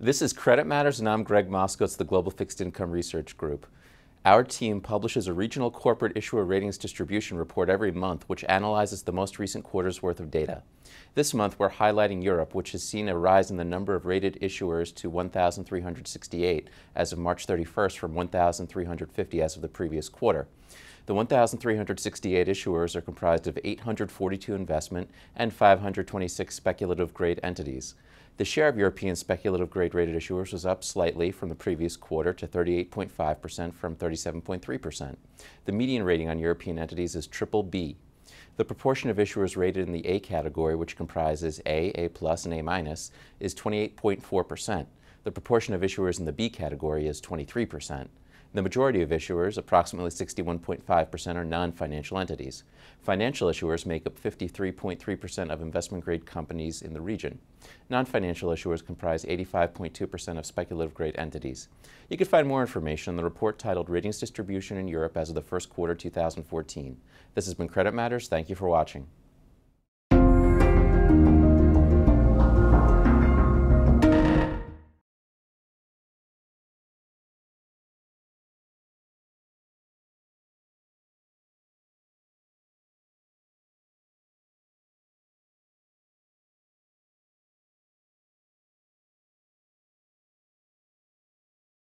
This is Credit Matters, and I'm Greg Moskowitz, the Global Fixed Income Research Group. Our team publishes a regional corporate issuer ratings distribution report every month, which analyzes the most recent quarter's worth of data. This month, we're highlighting Europe, which has seen a rise in the number of rated issuers to 1,368 as of March 31st from 1,350 as of the previous quarter. The 1,368 issuers are comprised of 842 investment and 526 speculative grade entities. The share of European speculative grade rated issuers was up slightly from the previous quarter to 38.5% from 37.3%. The median rating on European entities is triple B. The proportion of issuers rated in the A category, which comprises A, A+, and A-, minus, is 28.4%. The proportion of issuers in the B category is 23%. The majority of issuers, approximately 61.5%, are non-financial entities. Financial issuers make up 53.3% of investment-grade companies in the region. Non-financial issuers comprise 85.2% of speculative-grade entities. You can find more information in the report titled Ratings Distribution in Europe as of the first quarter 2014. This has been Credit Matters. Thank you for watching.